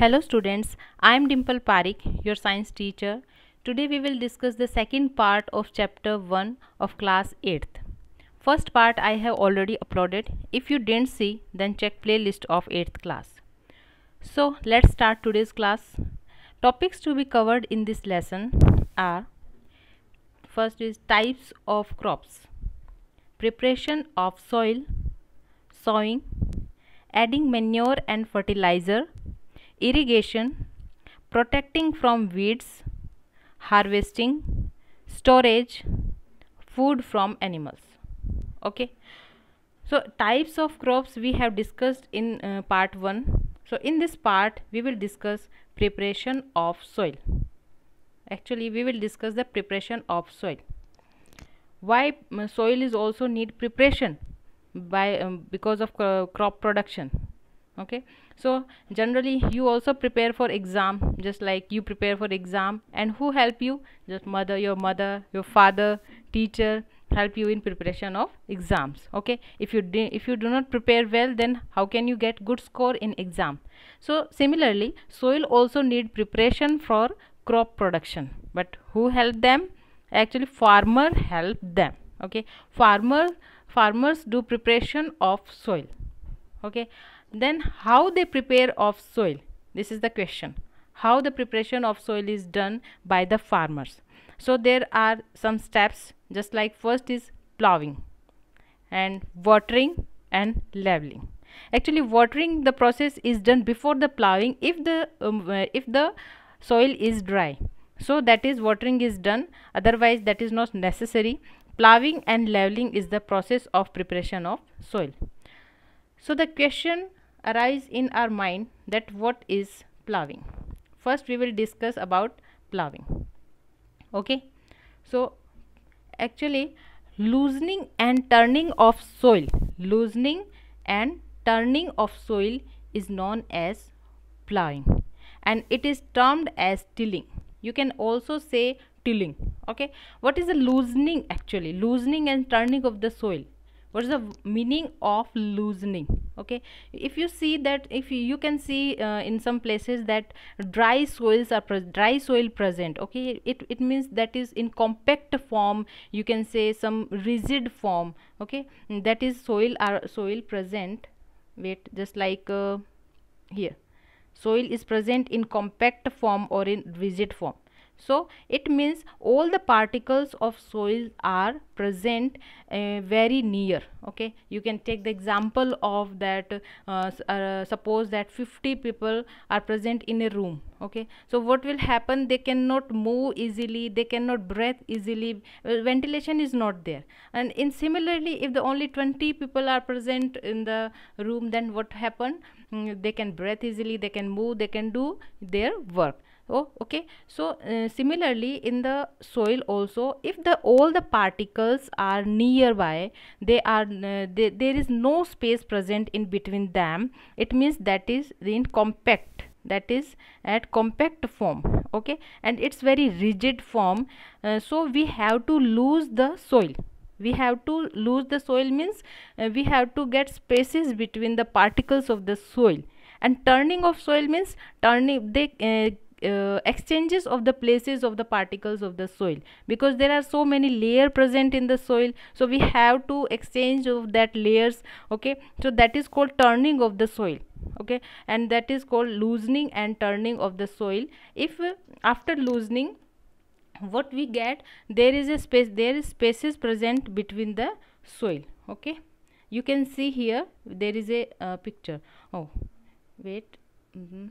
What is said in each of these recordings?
Hello students, I am Dimple Parikh, your science teacher. Today we will discuss the second part of chapter 1 of class 8th. First part I have already uploaded. If you didn't see, then check playlist of 8th class. So let's start today's class. Topics to be covered in this lesson are first is types of crops, preparation of soil, sowing, adding manure and fertilizer, irrigation, protecting from weeds, harvesting, storage, food from animals. Okay. So types of crops we have discussed in uh, part 1. So in this part we will discuss preparation of soil. Actually we will discuss the preparation of soil. Why mm, soil is also need preparation by um, because of uh, crop production okay so generally you also prepare for exam just like you prepare for exam and who help you just mother your mother your father teacher help you in preparation of exams okay if you if you do not prepare well then how can you get good score in exam so similarly soil also need preparation for crop production but who help them actually farmer help them okay farmer farmers do preparation of soil okay then how they prepare of soil this is the question how the preparation of soil is done by the farmers so there are some steps just like first is plowing and watering and leveling actually watering the process is done before the plowing if the um, uh, if the soil is dry so that is watering is done otherwise that is not necessary plowing and leveling is the process of preparation of soil so the question arise in our mind that what is ploughing first we will discuss about ploughing okay so actually loosening and turning of soil loosening and turning of soil is known as ploughing and it is termed as tilling you can also say tilling okay what is the loosening actually loosening and turning of the soil what's the meaning of loosening okay if you see that if you can see uh, in some places that dry soils are dry soil present okay it it means that is in compact form you can say some rigid form okay that is soil are soil present wait just like uh, here soil is present in compact form or in rigid form so it means all the particles of soil are present uh, very near okay you can take the example of that uh, uh, suppose that 50 people are present in a room okay so what will happen they cannot move easily they cannot breathe easily ventilation is not there and in similarly if the only 20 people are present in the room then what happened? mm, they can breathe easily they can move they can do their work oh okay so uh, similarly in the soil also if the all the particles are nearby they are uh, they, there is no space present in between them it means that is in compact that is at compact form okay and it's very rigid form uh, so we have to lose the soil we have to lose the soil means uh, we have to get spaces between the particles of the soil and turning of soil means turning they uh, uh, exchanges of the places of the particles of the soil because there are so many layer present in the soil so we have to exchange of that layers okay so that is called turning of the soil okay and that is called loosening and turning of the soil if uh, after loosening what we get there is a space there is spaces present between the soil okay you can see here there is a uh, picture oh wait mm -hmm.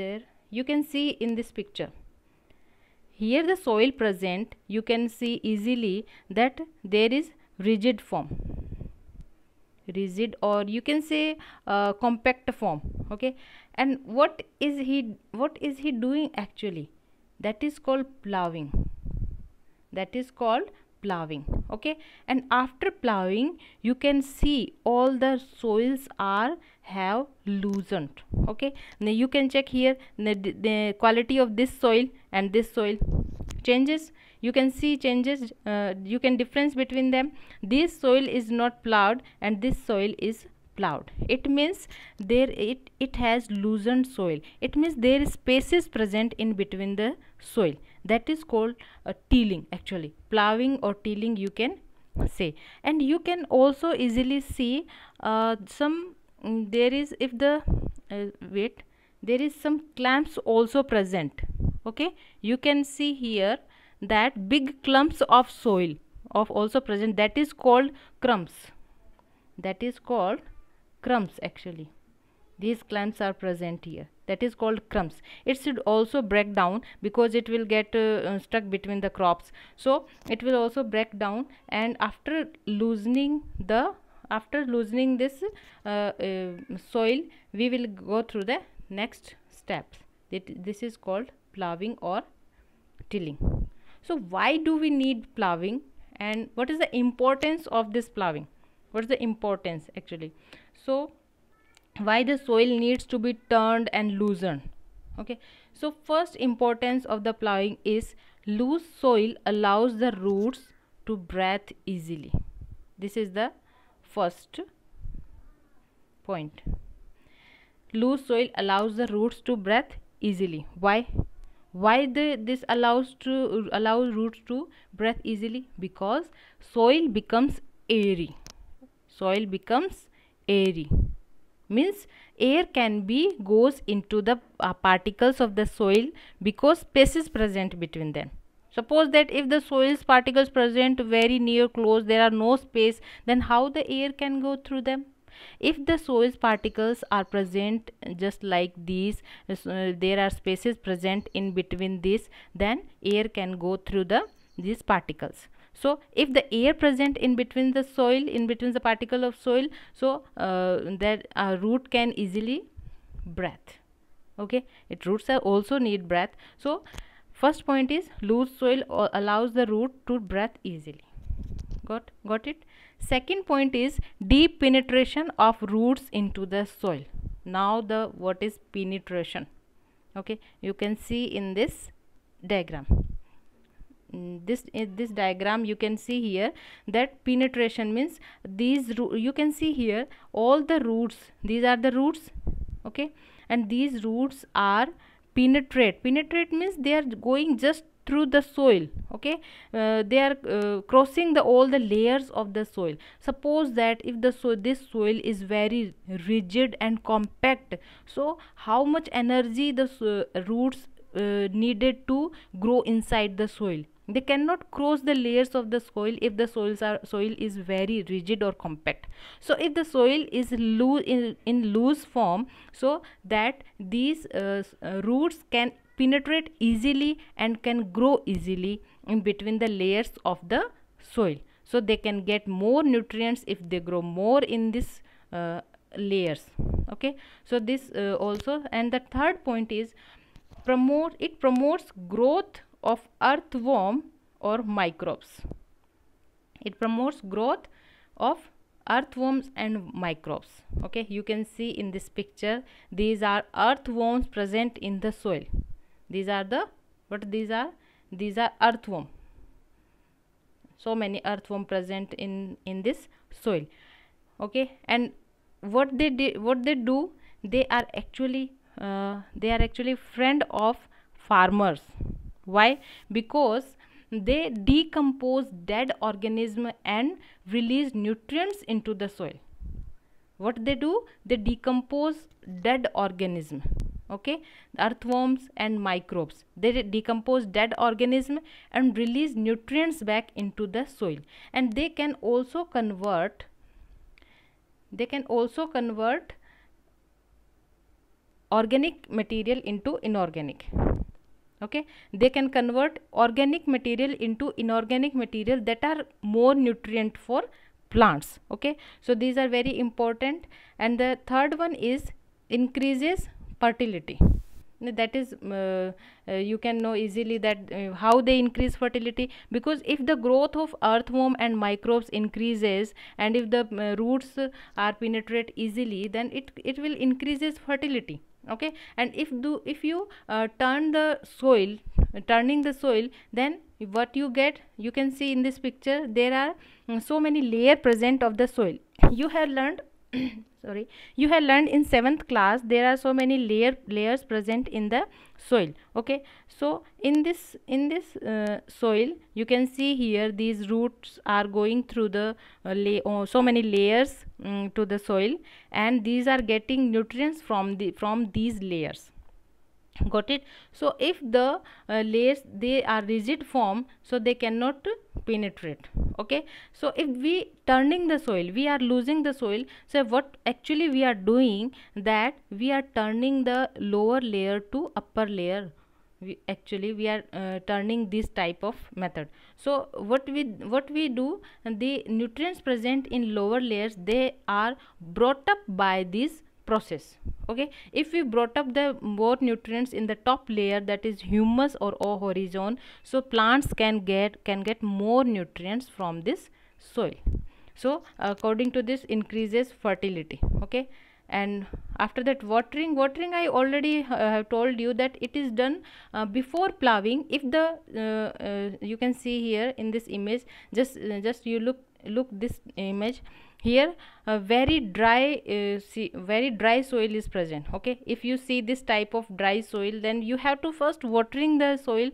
there you can see in this picture here the soil present you can see easily that there is rigid form rigid or you can say uh, compact form okay and what is he what is he doing actually that is called plowing that is called plowing okay and after plowing you can see all the soils are have loosened okay now you can check here the, the quality of this soil and this soil changes you can see changes uh, you can difference between them this soil is not plowed and this soil is it means there it it has loosened soil it means there is spaces present in between the soil that is called uh, tilling actually plowing or tilling you can say and you can also easily see uh, some mm, there is if the uh, wait there is some clumps also present okay you can see here that big clumps of soil of also present that is called crumbs that is called crumbs actually these clams are present here that is called crumbs it should also break down because it will get uh, uh, stuck between the crops so it will also break down and after loosening the after loosening this uh, uh, soil we will go through the next steps it, this is called ploughing or tilling so why do we need ploughing and what is the importance of this ploughing what is the importance actually so why the soil needs to be turned and loosened okay so first importance of the plowing is loose soil allows the roots to breathe easily this is the first point loose soil allows the roots to breathe easily why why the, this allows to allow roots to breathe easily because soil becomes airy soil becomes airy means air can be goes into the uh, particles of the soil because space is present between them suppose that if the soils particles present very near close there are no space then how the air can go through them if the soils particles are present just like these uh, there are spaces present in between this then air can go through the these particles so if the air present in between the soil in between the particle of soil so uh, that uh, root can easily breath okay it roots are also need breath so first point is loose soil allows the root to breath easily got got it second point is deep penetration of roots into the soil now the what is penetration okay you can see in this diagram Mm, this in eh, this diagram you can see here that penetration means these you can see here all the roots these are the roots okay and these roots are penetrate penetrate means they are going just through the soil okay uh, they are uh, crossing the all the layers of the soil suppose that if the so this soil is very rigid and compact so how much energy the roots uh, needed to grow inside the soil they cannot cross the layers of the soil if the soils are soil is very rigid or compact so if the soil is loose in, in loose form so that these uh, uh, roots can penetrate easily and can grow easily in between the layers of the soil so they can get more nutrients if they grow more in this uh, layers okay so this uh, also and the third point is promote it promotes growth of earthworm or microbes. It promotes growth of earthworms and microbes. Okay, you can see in this picture these are earthworms present in the soil. These are the what these are? These are earthworm. So many earthworm present in in this soil. Okay, and what they did, what they do, they are actually uh, they are actually friend of farmers why because they decompose dead organism and release nutrients into the soil what they do they decompose dead organism okay earthworms and microbes they decompose dead organism and release nutrients back into the soil and they can also convert they can also convert organic material into inorganic okay they can convert organic material into inorganic material that are more nutrient for plants okay so these are very important and the third one is increases fertility that is uh, uh, you can know easily that uh, how they increase fertility because if the growth of earthworm and microbes increases and if the uh, roots are penetrate easily then it it will increases fertility okay and if do if you uh, turn the soil uh, turning the soil then what you get you can see in this picture there are mm, so many layer present of the soil you have learned sorry you have learned in seventh class there are so many layer layers present in the soil okay so in this in this uh, soil you can see here these roots are going through the uh, lay oh, so many layers mm, to the soil and these are getting nutrients from the from these layers got it so if the uh, layers they are rigid form so they cannot penetrate okay so if we turning the soil we are losing the soil so what actually we are doing that we are turning the lower layer to upper layer we actually we are uh, turning this type of method so what we what we do the nutrients present in lower layers they are brought up by this process okay if we brought up the more nutrients in the top layer that is humus or o horizon so plants can get can get more nutrients from this soil so according to this increases fertility okay and after that watering watering i already uh, have told you that it is done uh, before plowing if the uh, uh you can see here in this image just uh, just you look look this image here a very dry uh, see, very dry soil is present okay if you see this type of dry soil then you have to first watering the soil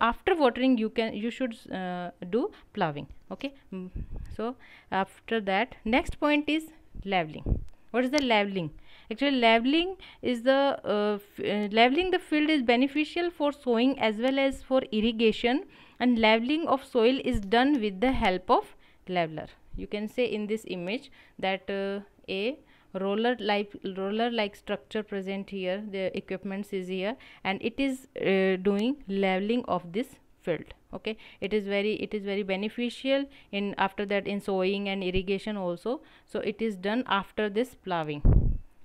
after watering you can you should uh, do plowing okay mm, so after that next point is leveling what is the leveling actually leveling is the uh, uh, leveling the field is beneficial for sowing as well as for irrigation and leveling of soil is done with the help of leveler you can say in this image that uh, a roller like roller like structure present here the equipments is here and it is uh, doing leveling of this field okay it is very it is very beneficial in after that in sowing and irrigation also so it is done after this plowing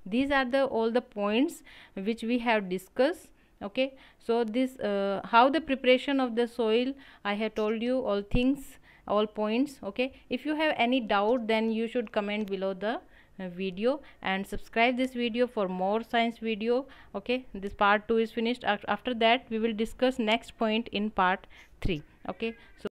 these are the all the points which we have discussed okay so this uh, how the preparation of the soil i have told you all things all points okay if you have any doubt then you should comment below the uh, video and subscribe this video for more science video okay this part 2 is finished after that we will discuss next point in part 3 okay so